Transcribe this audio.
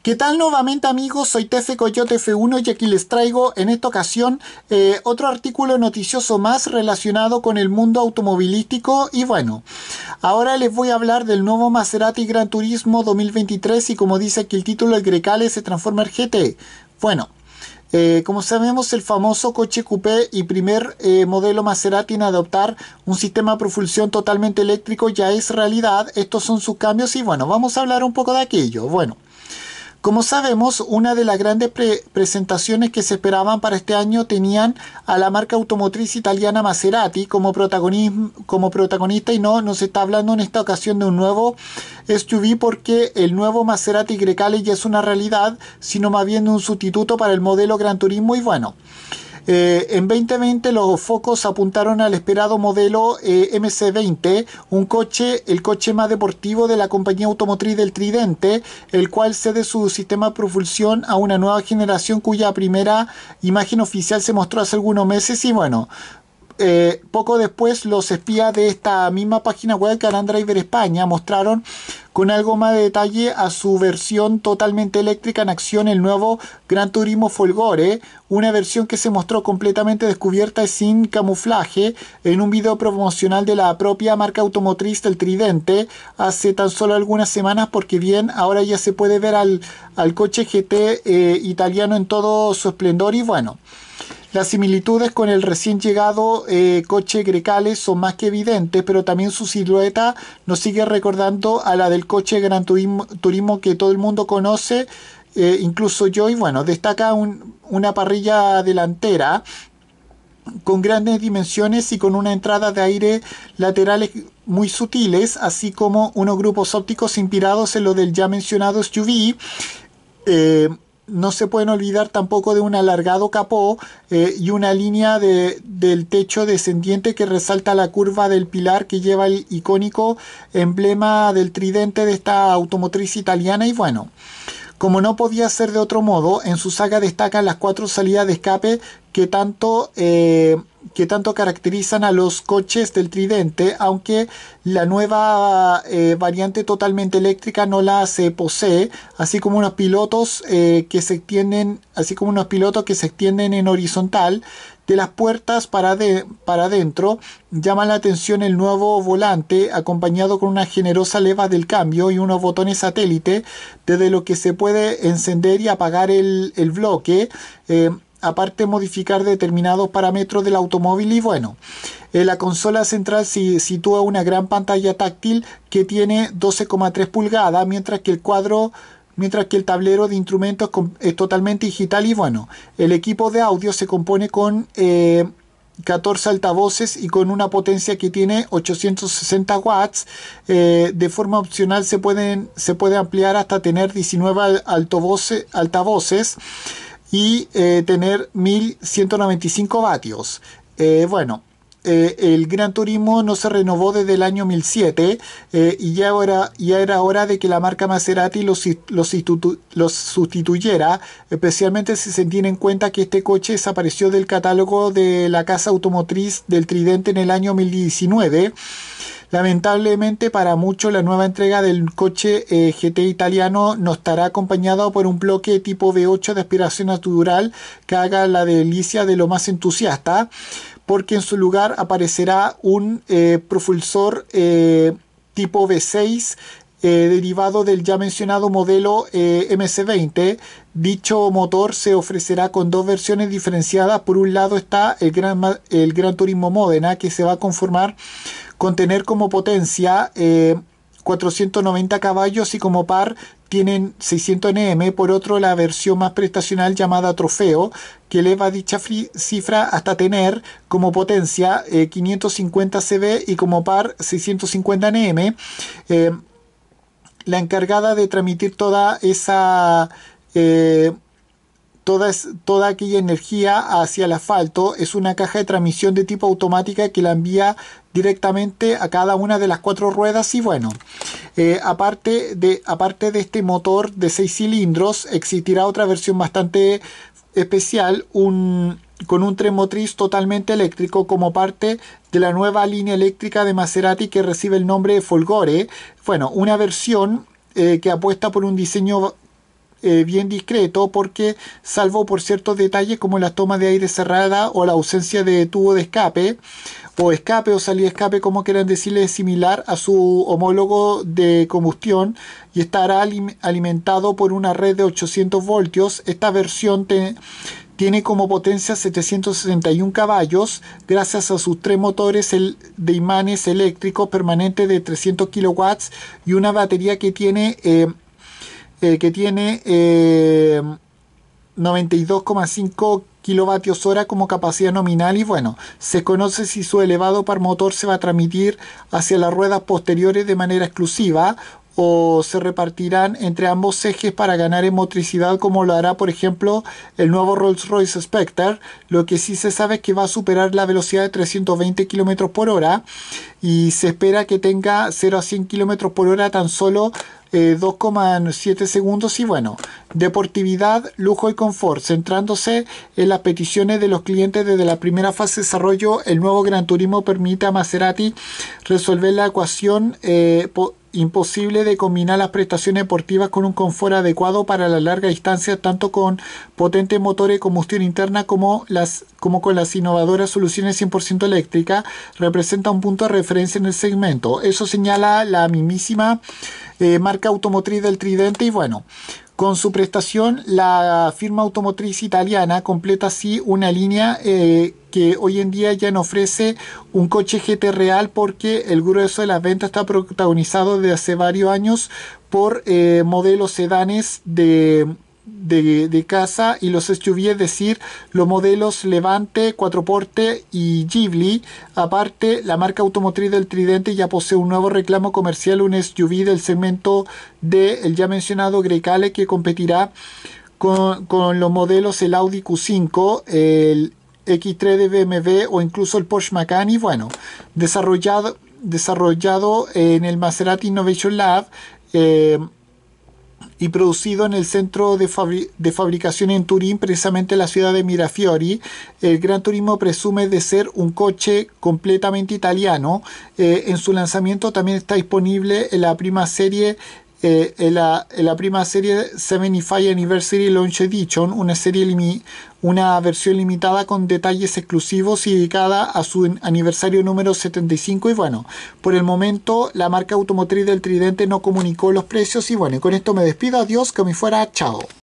¿Qué tal nuevamente amigos? Soy Tefe Coyote F1 y aquí les traigo en esta ocasión eh, otro artículo noticioso más relacionado con el mundo automovilístico y bueno, ahora les voy a hablar del nuevo Maserati Gran Turismo 2023 y como dice aquí el título, el Grecale se transforma en GT. Bueno, eh, como sabemos, el famoso coche coupé y primer eh, modelo Maserati en adoptar un sistema de propulsión totalmente eléctrico ya es realidad. Estos son sus cambios y bueno, vamos a hablar un poco de aquello. Bueno, como sabemos, una de las grandes presentaciones que se esperaban para este año tenían a la marca automotriz italiana Maserati como, como protagonista y no nos está hablando en esta ocasión de un nuevo SUV porque el nuevo Maserati Grecale ya es una realidad, sino más bien un sustituto para el modelo Gran Turismo y bueno. Eh, en 2020 los focos apuntaron al esperado modelo eh, MC20, un coche, el coche más deportivo de la compañía automotriz del Tridente, el cual cede su sistema de propulsión a una nueva generación cuya primera imagen oficial se mostró hace algunos meses y bueno, eh, poco después los espías de esta misma página web, Driver España, mostraron con algo más de detalle a su versión totalmente eléctrica en acción, el nuevo Gran Turismo Folgore, una versión que se mostró completamente descubierta y sin camuflaje en un video promocional de la propia marca automotriz del Tridente hace tan solo algunas semanas, porque bien, ahora ya se puede ver al, coche GT eh, italiano en todo su esplendor y bueno. Las similitudes con el recién llegado eh, coche Grecales son más que evidentes, pero también su silueta nos sigue recordando a la del coche Gran Turismo, que todo el mundo conoce, eh, incluso yo, y bueno, destaca una parrilla delantera con grandes dimensiones y con una entrada de aire laterales muy sutiles, así como unos grupos ópticos inspirados en lo del ya mencionado SUV. Eh, no se pueden olvidar tampoco de un alargado capó eh, y una línea de, del techo descendiente que resalta la curva del pilar que lleva el icónico emblema del tridente de esta automotriz italiana y bueno. Como no podía ser de otro modo, en su saga destacan las cuatro salidas de escape que tanto eh, que tanto caracterizan a los coches del Tridente, aunque la nueva eh, variante totalmente eléctrica no la se posee, así como unos pilotos eh, que se extienden, así como unos pilotos que se extienden en horizontal de las puertas para, de, para adentro, llama la atención el nuevo volante acompañado con una generosa leva del cambio y unos botones satélite desde lo que se puede encender y apagar el, el bloque. Eh, aparte modificar determinados parámetros del automóvil y bueno, eh, la consola central se sitúa una gran pantalla táctil que tiene 12,3 pulgadas, mientras que el cuadro mientras que el tablero de instrumentos es totalmente digital y bueno, el equipo de audio se compone con 14 eh, altavoces y con una potencia que tiene 860 watts. Eh, de forma opcional se, pueden, se puede ampliar hasta tener 19 altavoces y eh, tener 1195 vatios. Eh, bueno, eh, el Gran Turismo no se renovó desde el año 2007 y ya era, era hora de que la marca Maserati los, los, los, sustituyera, especialmente si se tiene en cuenta que este coche desapareció del catálogo de la casa automotriz del Tridente en el año 2019 Lamentablemente para muchos la nueva entrega del coche eh, GT italiano no estará acompañado por un bloque tipo V8 de aspiración natural que haga la delicia de lo más entusiasta, porque en su lugar aparecerá un eh, propulsor eh, tipo V6 derivado del ya mencionado modelo MC20. Dicho motor se ofrecerá con dos versiones diferenciadas. Por un lado está el Gran, el Gran Turismo Modena que se va a conformar con tener como potencia 490 eh, caballos y como par tienen 600 NM. Por otro, la versión más prestacional llamada Trofeo, que eleva dicha cifra hasta tener como potencia 550 eh, CB y como par 650 NM. Eh, la encargada de transmitir toda esa Toda, es, toda, aquella energía hacia el asfalto es una caja de transmisión de tipo automática que la envía directamente a cada una de las cuatro ruedas y bueno eh, aparte, de, aparte de este motor de seis cilindros existirá otra versión bastante especial un, con un tren motriz totalmente eléctrico como parte de la nueva línea eléctrica de Maserati que recibe el nombre de Folgore bueno una versión eh, que apuesta por un diseño eh, bien discreto porque salvo por ciertos detalles como la toma de aire cerrada o la ausencia de tubo de escape o escape o salida escape como quieran decirle similar a su homólogo de combustión y estará alimentado por una red de 800 voltios esta versión tiene como potencia 761 caballos gracias a sus tres motores de imanes eléctricos permanentes de 300 kilowatts y una batería que tiene eh, eh, que tiene 92,5 eh, kilovatios hora como capacidad nominal y bueno, se conoce si su elevado par motor se va a transmitir hacia las ruedas posteriores de manera exclusiva o se repartirán entre ambos ejes para ganar en motricidad como lo hará por ejemplo el nuevo Rolls-Royce Spectre lo que sí se sabe es que va a superar la velocidad de 320 km por hora y se espera que tenga 0 a 100 km por hora tan solo 2,7 eh, segundos y bueno, deportividad, lujo y confort, centrándose en las peticiones de los clientes desde la primera fase de desarrollo, el nuevo Gran Turismo permite a Maserati resolver la ecuación eh, imposible de combinar las prestaciones deportivas con un confort adecuado para la larga distancia, tanto con potentes motores de combustión interna como, las, como con las innovadoras soluciones 100% eléctricas, representa un punto de referencia en el segmento. Eso señala la mismísima marca automotriz del Tridente y bueno, con su prestación la firma automotriz italiana completa así una línea eh, que hoy en día ya no ofrece un coche GT real porque el grueso de las ventas está protagonizado desde hace varios años por eh, modelos sedanes de de, casa y los SUV, es decir, los modelos Levante, porte y Ghibli. Aparte, la marca automotriz del Tridente ya posee un nuevo reclamo comercial, un SUV del segmento de el ya mencionado Grecale que competirá con, con, los modelos el Audi Q5, el X3 de BMW o incluso el Porsche Macan y bueno, desarrollado, desarrollado en el Maserati Innovation Lab. Eh, y producido en el centro de, fabricación en Turín, precisamente en la ciudad de Mirafiori. El Gran Turismo presume de ser un coche completamente italiano. Eh, en su lanzamiento también está disponible la prima serie eh, la, prima serie 75 Anniversary Launch Edition, una, serie una versión limitada con detalles exclusivos y dedicada a su aniversario número 75. Y bueno, por el momento la marca automotriz del Tridente no comunicó los precios. Y bueno, con esto me despido. Adiós, que me fuera. Chao.